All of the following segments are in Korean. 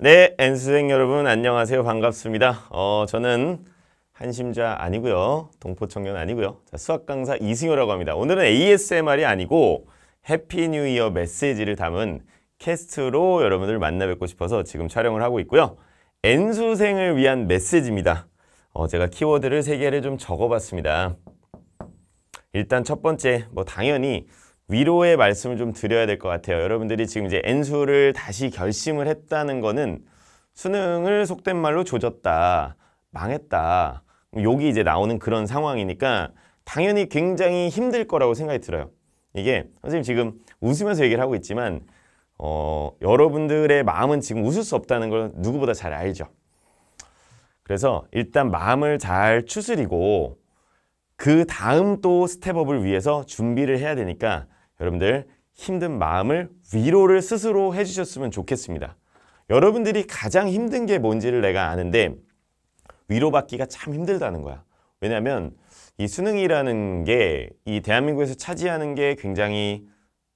네, 엔수생 여러분 안녕하세요. 반갑습니다. 어, 저는 한심자 아니고요. 동포청년 아니고요. 자, 수학 강사 이승효라고 합니다. 오늘은 ASMR이 아니고 해피 뉴 이어 메시지를 담은 캐스트로 여러분들 만나 뵙고 싶어서 지금 촬영을 하고 있고요. N수생을 위한 메시지입니다. 어, 제가 키워드를 세개를좀 적어봤습니다. 일단 첫 번째, 뭐 당연히 위로의 말씀을 좀 드려야 될 것 같아요. 여러분들이 지금 이제 N수를 다시 결심을 했다는 거는 수능을 속된 말로 조졌다, 망했다, 욕기 이제 나오는 그런 상황이니까 당연히 굉장히 힘들 거라고 생각이 들어요. 이게 선생님 지금 웃으면서 얘기를 하고 있지만 어, 여러분들의 마음은 지금 웃을 수 없다는 걸 누구보다 잘 알죠. 그래서 일단 마음을 잘 추스리고 그 다음 또 스텝업을 위해서 준비를 해야 되니까 여러분들 힘든 마음을 위로를 스스로 해주셨으면 좋겠습니다. 여러분들이 가장 힘든 게 뭔지를 내가 아는데 위로받기가 참 힘들다는 거야. 왜냐하면 이 수능이라는 게 이 대한민국에서 차지하는 게 굉장히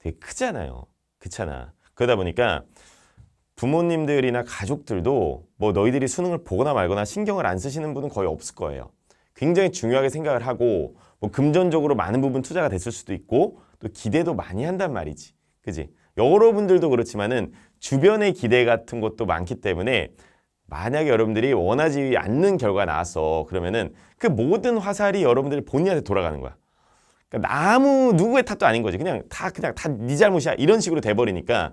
되게 크잖아요. 그렇잖아. 그러다 보니까 부모님들이나 가족들도 뭐 너희들이 수능을 보거나 말거나 신경을 안 쓰시는 분은 거의 없을 거예요. 굉장히 중요하게 생각을 하고 뭐 금전적으로 많은 부분 투자가 됐을 수도 있고 또 기대도 많이 한단 말이지. 그지? 여러분들도 그렇지만은 주변의 기대 같은 것도 많기 때문에 만약에 여러분들이 원하지 않는 결과가 나왔어. 그러면은 그 모든 화살이 여러분들 본인한테 돌아가는 거야. 그러니까 아무 누구의 탓도 아닌 거지. 그냥 다 그냥 다 네 잘못이야. 이런 식으로 돼 버리니까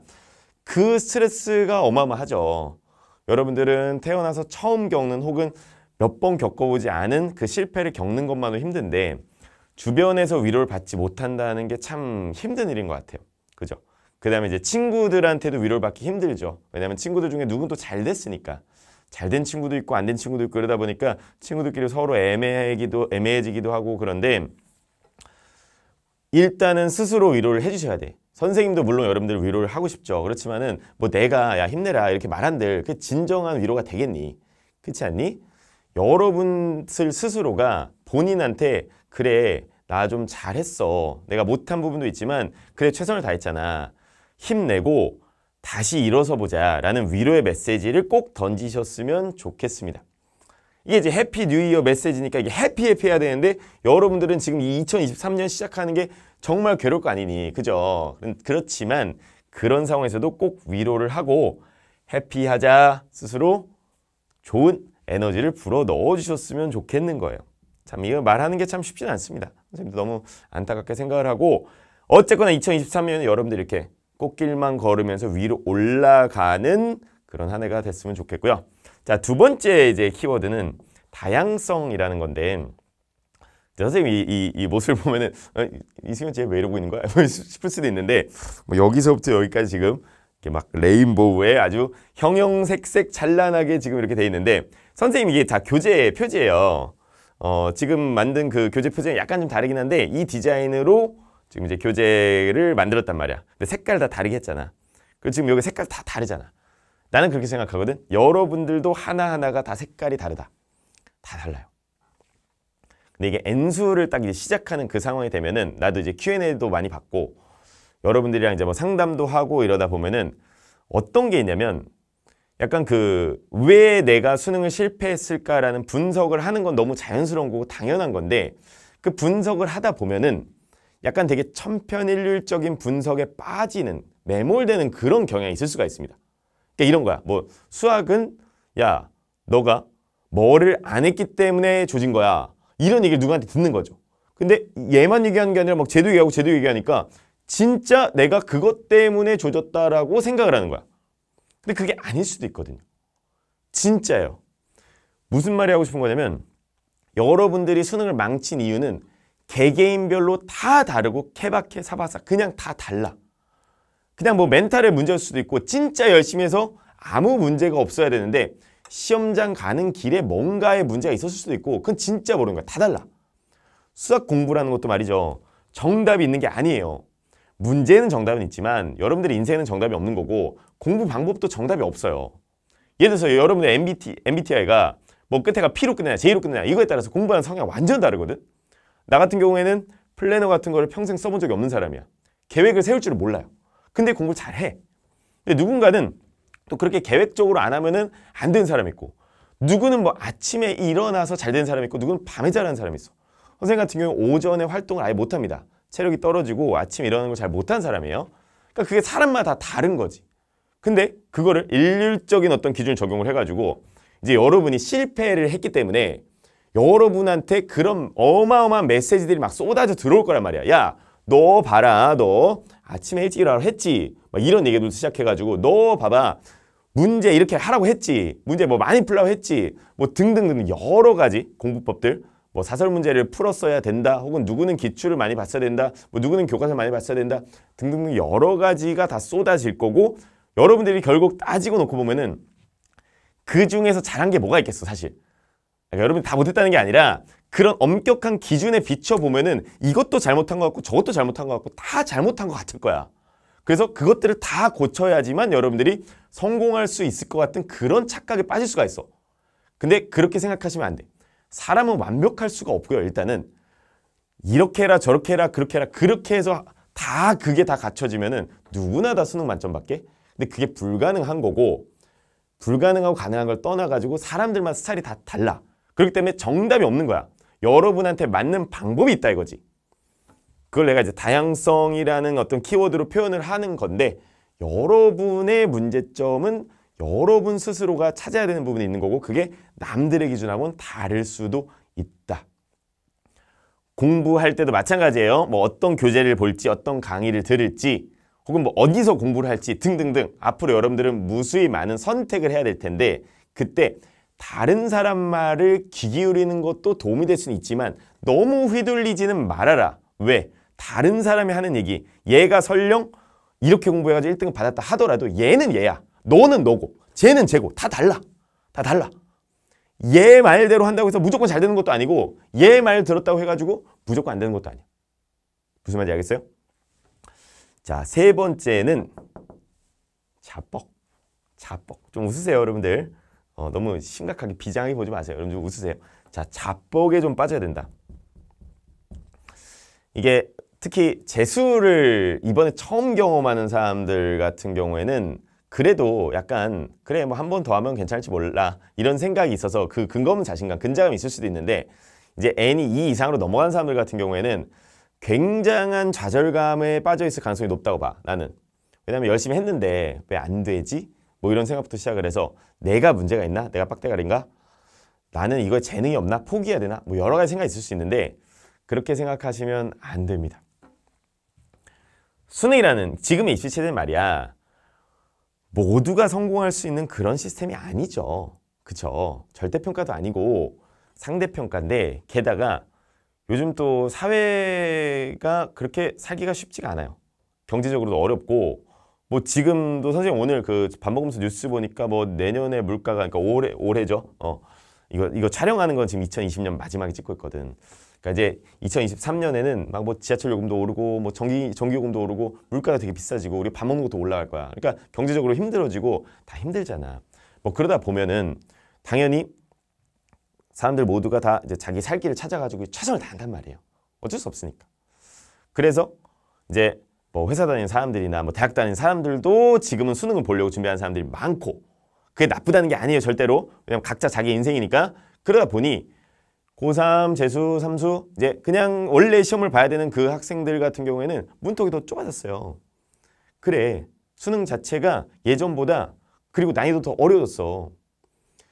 그 스트레스가 어마어마하죠. 여러분들은 태어나서 처음 겪는 혹은 몇번 겪어보지 않은 그 실패를 겪는 것만으로 힘든데 주변에서 위로를 받지 못한다는 게 참 힘든 일인 것 같아요. 그죠? 그 다음에 이제 친구들한테도 위로를 받기 힘들죠. 왜냐하면 친구들 중에 누군 또 잘 됐으니까. 잘 된 친구도 있고 안 된 친구도 있고 그러다 보니까 친구들끼리 서로 애매해기도, 애매해지기도 하고 그런데 일단은 스스로 위로를 해주셔야 돼. 선생님도 물론 여러분들 위로를 하고 싶죠. 그렇지만은 뭐 내가 야 힘내라 이렇게 말한들 그 진정한 위로가 되겠니? 그렇지 않니? 여러분들 스스로가 본인한테 그래 나 좀 잘했어 내가 못한 부분도 있지만 그래 최선을 다했잖아 힘내고 다시 일어서 보자 라는 위로의 메시지를 꼭 던지셨으면 좋겠습니다 이게 이제 해피 뉴 이어 메시지니까 이게 해피 해피 해야 되는데 여러분들은 지금 2023년 시작하는 게 정말 괴롭고 아니니 그죠? 그렇지만 그런 상황에서도 꼭 위로를 하고 해피하자 스스로 좋은 에너지를 불어 넣어주셨으면 좋겠는 거예요. 참 이거 말하는 게 참 쉽지는 않습니다. 선생님도 너무 안타깝게 생각을 하고 어쨌거나 2023년 여러분들 이렇게 꽃길만 걸으면서 위로 올라가는 그런 한 해가 됐으면 좋겠고요. 자, 두 번째 이제 키워드는 다양성이라는 건데 선생님 이, 이, 이 모습을 보면은 어, 이승현 쟤 왜 이러고 있는 거야? 싶을 수도 있는데 뭐 여기서부터 여기까지 지금 이렇게 막 레인보우에 아주 형형색색 찬란하게 지금 이렇게 돼 있는데 선생님 이게 다 교재 표지예요. 어, 지금 만든 그 교재 표지는 약간 좀 다르긴 한데 이 디자인으로 지금 이제 교재를 만들었단 말이야. 근데 색깔 다 다르게 했잖아. 그 지금 여기 색깔 다 다르잖아. 나는 그렇게 생각하거든. 여러분들도 하나하나가 다 색깔이 다르다. 다 달라요. 근데 이게 N수를 딱 이제 시작하는 그 상황이 되면은 나도 이제 Q&A도 많이 받고 여러분들이랑 이제 뭐 상담도 하고 이러다 보면은 어떤 게 있냐면 약간 그 왜 내가 수능을 실패했을까라는 분석을 하는 건 너무 자연스러운 거고 당연한 건데 그 분석을 하다 보면은 약간 되게 천편일률적인 분석에 빠지는 매몰되는 그런 경향이 있을 수가 있습니다. 그러니까 이런 거야. 뭐 수학은 야 너가 뭐를 안 했기 때문에 조진 거야. 이런 얘기를 누구한테 듣는 거죠. 근데 얘만 얘기하는 게 아니라 막 쟤도 얘기하고 제도 얘기하니까 진짜 내가 그것 때문에 조졌다라고 생각을 하는 거야. 근데 그게 아닐 수도 있거든요. 진짜예요. 무슨 말이 하고 싶은 거냐면 여러분들이 수능을 망친 이유는 개개인별로 다 다르고 케바케 사바사 그냥 다 달라. 그냥 뭐 멘탈의 문제일 수도 있고 진짜 열심히 해서 아무 문제가 없어야 되는데 시험장 가는 길에 뭔가의 문제가 있었을 수도 있고 그건 진짜 모르는 거야. 다 달라. 수학 공부라는 것도 말이죠. 정답이 있는 게 아니에요. 문제는 정답은 있지만 여러분들의 인생은 정답이 없는 거고 공부 방법도 정답이 없어요. 예를 들어서 여러분의 MBT, MBTI가 뭐 끝에가 P로 끝나냐 J로 끝나냐 이거에 따라서 공부하는 성향이 완전 다르거든. 나 같은 경우에는 플래너 같은 거를 평생 써본 적이 없는 사람이야. 계획을 세울 줄을 몰라요. 근데 공부를 잘해. 근데 누군가는 또 그렇게 계획적으로 안 하면은 안 되는 사람이 있고 누구는 뭐 아침에 일어나서 잘 되는 사람이 있고 누구는 밤에 잘하는 사람이 있어. 선생님 같은 경우 는 오전에 활동을 아예 못합니다. 체력이 떨어지고 아침 에 일어나는 걸 잘 못한 사람이에요. 그러니까 그게 사람마다 다 다른 거지. 근데 그거를 일률적인 어떤 기준을 적용을 해가지고 이제 여러분이 실패를 했기 때문에 여러분한테 그런 어마어마한 메시지들이 막 쏟아져 들어올 거란 말이야. 야, 너 봐라. 너 아침에 일찍 일어나라 했지. 막 이런 얘기도 시작해가지고 너 봐봐. 문제 이렇게 하라고 했지. 문제 뭐 많이 풀라고 했지. 뭐 등등등 여러 가지 공부법들. 뭐 사설 문제를 풀었어야 된다 혹은 누구는 기출을 많이 봤어야 된다 뭐 누구는 교과서 많이 봤어야 된다 등등 여러 가지가 다 쏟아질 거고 여러분들이 결국 따지고 놓고 보면은 그 중에서 잘한 게 뭐가 있겠어 사실 그러니까 여러분 다 못했다는 게 아니라 그런 엄격한 기준에 비춰보면은 이것도 잘못한 것 같고 저것도 잘못한 것 같고 다 잘못한 것 같을 거야 그래서 그것들을 다 고쳐야지만 여러분들이 성공할 수 있을 것 같은 그런 착각에 빠질 수가 있어 근데 그렇게 생각하시면 안돼 사람은 완벽할 수가 없고요. 일단은 이렇게 해라 저렇게 해라 그렇게 해라 그렇게 해서 다 그게 다 갖춰지면은 누구나 다 수능 만점 받게 근데 그게 불가능한 거고 불가능하고 가능한 걸 떠나가지고 사람들만 스타일이 다 달라 그렇기 때문에 정답이 없는 거야 여러분한테 맞는 방법이 있다 이거지 그걸 내가 이제 다양성이라는 어떤 키워드로 표현을 하는 건데 여러분의 문제점은 여러분 스스로가 찾아야 되는 부분이 있는 거고 그게 남들의 기준하고는 다를 수도 있다. 공부할 때도 마찬가지예요. 뭐 어떤 교재를 볼지 어떤 강의를 들을지 혹은 뭐 어디서 공부를 할지 등등등 앞으로 여러분들은 무수히 많은 선택을 해야 될 텐데 그때 다른 사람 말을 귀 기울이는 것도 도움이 될 수는 있지만 너무 휘둘리지는 말아라. 왜? 다른 사람이 하는 얘기 얘가 설령 이렇게 공부해가지고 1등을 받았다 하더라도 얘는 얘야. 너는 너고 쟤는 쟤고 다 달라. 다 달라. 얘 말대로 한다고 해서 무조건 잘 되는 것도 아니고 얘 말 들었다고 해가지고 무조건 안 되는 것도 아니야. 무슨 말인지 알겠어요? 자, 세 번째는 자뻑. 자뻑. 좀 웃으세요, 여러분들. 어, 너무 심각하게 비장하게 보지 마세요. 여러분 좀 웃으세요. 자, 자뻑에 좀 빠져야 된다. 이게 특히 재수를 이번에 처음 경험하는 사람들 같은 경우에는 그래도 약간 그래 뭐 한 번 더 하면 괜찮을지 몰라 이런 생각이 있어서 그 근거 없는 자신감, 근자감이 있을 수도 있는데 이제 n이 2 이상으로 넘어간 사람들 같은 경우에는 굉장한 좌절감에 빠져 있을 가능성이 높다고 봐 나는 왜냐면 열심히 했는데 왜 안 되지? 뭐 이런 생각부터 시작을 해서 내가 문제가 있나? 내가 빡대가리인가? 나는 이거에 재능이 없나? 포기해야 되나? 뭐 여러 가지 생각이 있을 수 있는데 그렇게 생각하시면 안 됩니다 수능이라는 지금의 입시 체제 말이야 모두가 성공할 수 있는 그런 시스템이 아니죠. 그쵸? 절대평가도 아니고 상대평가인데 게다가 요즘 또 사회가 그렇게 살기가 쉽지가 않아요. 경제적으로도 어렵고 뭐 지금도 선생님 오늘 그밥 먹으면서 뉴스 보니까 뭐 내년에 물가가 그러니까 올해 올해죠. 어. 이거 이거 촬영하는 건 지금 2020년 마지막에 찍고 있거든. 그러니까 이제 2023년에는 막 뭐 지하철 요금도 오르고 뭐 전기 전기 요금도 오르고 물가가 되게 비싸지고 우리 밥 먹는 것도 올라갈 거야. 그러니까 경제적으로 힘들어지고 다 힘들잖아. 뭐 그러다 보면은 당연히 사람들 모두가 다 이제 자기 살 길을 찾아가지고 최선을 다한단 말이에요. 어쩔 수 없으니까. 그래서 이제 뭐 회사 다니는 사람들이나 뭐 대학 다니는 사람들도 지금은 수능을 보려고 준비하는 사람들이 많고 그게 나쁘다는 게 아니에요 절대로 왜냐면 각자 자기 인생이니까 그러다 보니 고3, 재수, 삼수 이제 그냥 원래 시험을 봐야 되는 그 학생들 같은 경우에는 문턱이 더 좁아졌어요. 그래, 수능 자체가 예전보다 그리고 난이도 더 어려워졌어.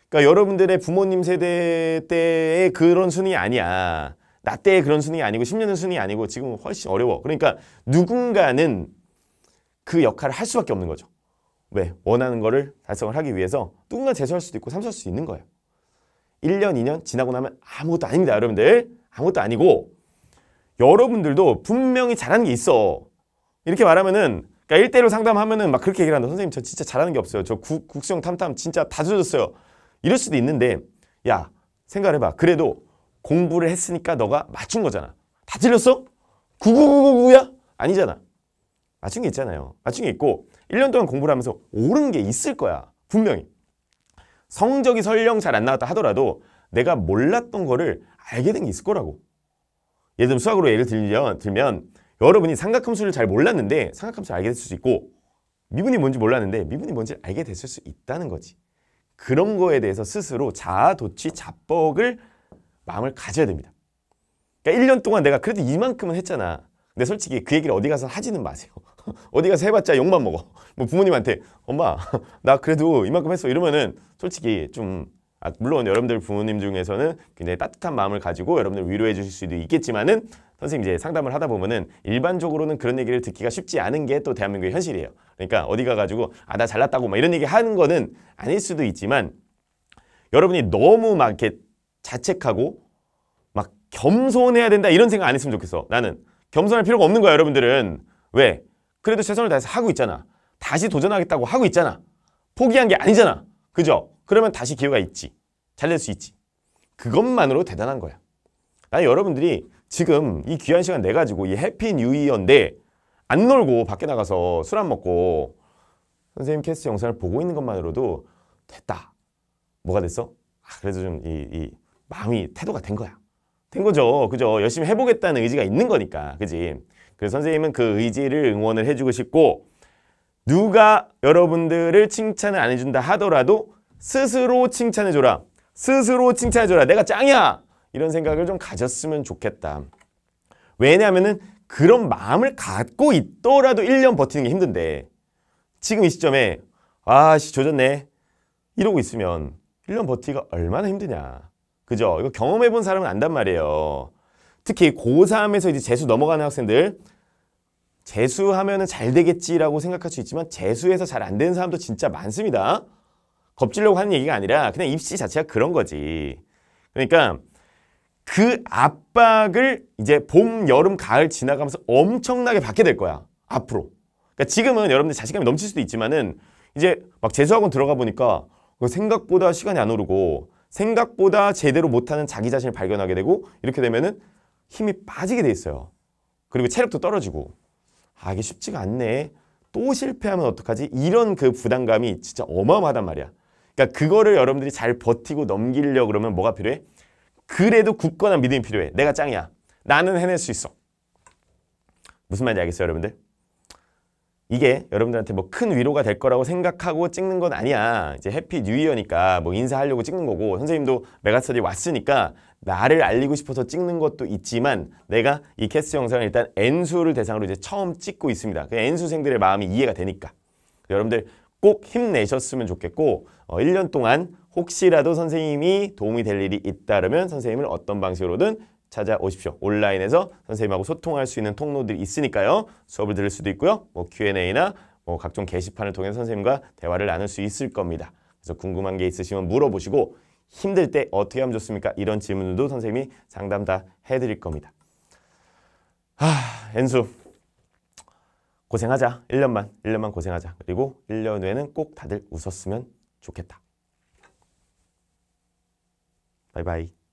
그러니까 여러분들의 부모님 세대 때의 그런 순위 아니야. 나 때의 그런 순위 아니고 10년 전 순위 아니고 지금 훨씬 어려워. 그러니까 누군가는 그 역할을 할 수밖에 없는 거죠. 왜? 원하는 거를 달성을 하기 위해서 누군가 재수할 수도 있고 삼수할 수 있는 거예요. 1년, 2년 지나고 나면 아무것도 아닙니다. 여러분들. 아무것도 아니고 여러분들도 분명히 잘하는 게 있어. 이렇게 말하면은 그러니까 1대1로 상담하면은 막 그렇게 얘기를 한다. 선생님 저 진짜 잘하는 게 없어요. 저 국, 국수형 탐탐 진짜 다 조졌어요. 이럴 수도 있는데 야 생각해봐. 그래도 공부를 했으니까 너가 맞춘 거잖아. 다 틀렸어? 구구구구구야? 아니잖아. 맞춘 게 있잖아요. 맞춘 게 있고 1년 동안 공부를 하면서 옳은 게 있을 거야. 분명히. 성적이 설령 잘 안 나왔다 하더라도 내가 몰랐던 거를 알게 된 게 있을 거라고. 예를 들면 수학으로 예를 들면, 들면 여러분이 삼각함수를 잘 몰랐는데 삼각함수를 알게 됐을 수 있고 미분이 뭔지 몰랐는데 미분이 뭔지 알게 됐을 수 있다는 거지. 그런 거에 대해서 스스로 자아도취, 자뻑을 마음을 가져야 됩니다. 그러니까 1년 동안 내가 그래도 이만큼은 했잖아. 근데 솔직히 그 얘기를 어디 가서 하지는 마세요. 어디 가서 해봤자 욕만 먹어. 뭐 부모님한테 엄마 나 그래도 이만큼 했어 이러면은 솔직히 좀 아, 물론 여러분들 부모님 중에서는 굉장히 따뜻한 마음을 가지고 여러분들 위로해 주실 수도 있겠지만은 선생님 이제 상담을 하다 보면은 일반적으로는 그런 얘기를 듣기가 쉽지 않은 게 또 대한민국의 현실이에요. 그러니까 어디 가가지고 아 나 잘났다고 막 이런 얘기 하는 거는 아닐 수도 있지만 여러분이 너무 막 이렇게 자책하고 막 겸손해야 된다 이런 생각 안 했으면 좋겠어. 나는 겸손할 필요가 없는 거야 여러분들은 왜? 그래도 최선을 다해서 하고 있잖아. 다시 도전하겠다고 하고 있잖아. 포기한 게 아니잖아. 그죠? 그러면 다시 기회가 있지. 잘 될 수 있지. 그것만으로 대단한 거야. 난 여러분들이 지금 이 귀한 시간 내 가지고 이 해피 뉴 이어인데 안 놀고 밖에 나가서 술 안 먹고 선생님 캐스트 영상을 보고 있는 것만으로도 됐다. 뭐가 됐어? 아, 그래도 좀이이 마음이 태도가 된 거야. 된 거죠. 그죠? 열심히 해보겠다는 의지가 있는 거니까. 그지? 그래서 선생님은 그 의지를 응원을 해주고 싶고 누가 여러분들을 칭찬을 안 해준다 하더라도 스스로 칭찬해줘라. 스스로 칭찬해줘라. 내가 짱이야! 이런 생각을 좀 가졌으면 좋겠다. 왜냐하면 그런 마음을 갖고 있더라도 1년 버티는 게 힘든데 지금 이 시점에 아씨 조졌네 이러고 있으면 1년 버티기가 얼마나 힘드냐. 그죠? 이거 경험해본 사람은 안단 말이에요. 특히 고3에서 이제 재수 넘어가는 학생들 재수하면 잘 되겠지라고 생각할 수 있지만 재수해서 잘 안 되는 사람도 진짜 많습니다. 겁질려고 하는 얘기가 아니라 그냥 입시 자체가 그런 거지. 그러니까 그 압박을 이제 봄, 여름, 가을 지나가면서 엄청나게 받게 될 거야. 앞으로. 그러니까 지금은 여러분들 자신감이 넘칠 수도 있지만은 이제 막 재수학원 들어가 보니까 생각보다 시간이 안 오르고 생각보다 제대로 못하는 자기 자신을 발견하게 되고 이렇게 되면은 힘이 빠지게 돼 있어요. 그리고 체력도 떨어지고 아 이게 쉽지가 않네. 또 실패하면 어떡하지? 이런 그 부담감이 진짜 어마어마하단 말이야. 그러니까 그거를 여러분들이 잘 버티고 넘기려 그러면 뭐가 필요해? 그래도 굳건한 믿음이 필요해. 내가 짱이야. 나는 해낼 수 있어. 무슨 말인지 알겠어요, 여러분들? 이게 여러분들한테 뭐 큰 위로가 될 거라고 생각하고 찍는 건 아니야. 이제 해피 뉴 이어니까 뭐 인사하려고 찍는 거고 선생님도 메가스터디 왔으니까 나를 알리고 싶어서 찍는 것도 있지만 내가 이 캐스 트 영상을 일단 N수를 대상으로 이제 처음 찍고 있습니다. N수생들의 마음이 이해가 되니까. 여러분들 꼭 힘내셨으면 좋겠고 어, 1년 동안 혹시라도 선생님이 도움이 될 일이 있다면 선생님을 어떤 방식으로든 찾아오십시오. 온라인에서 선생님하고 소통할 수 있는 통로들이 있으니까요. 수업을 들을 수도 있고요. 뭐 Q&A나 뭐 각종 게시판을 통해 선생님과 대화를 나눌 수 있을 겁니다. 그래서 궁금한 게 있으시면 물어보시고 힘들 때 어떻게 하면 좋습니까? 이런 질문들도 선생님이 상담 다 해드릴 겁니다. 하, 아, 엔수 고생하자. 1년만, 1년만 고생하자. 그리고 1년 후에는 꼭 다들 웃었으면 좋겠다. 바이바이.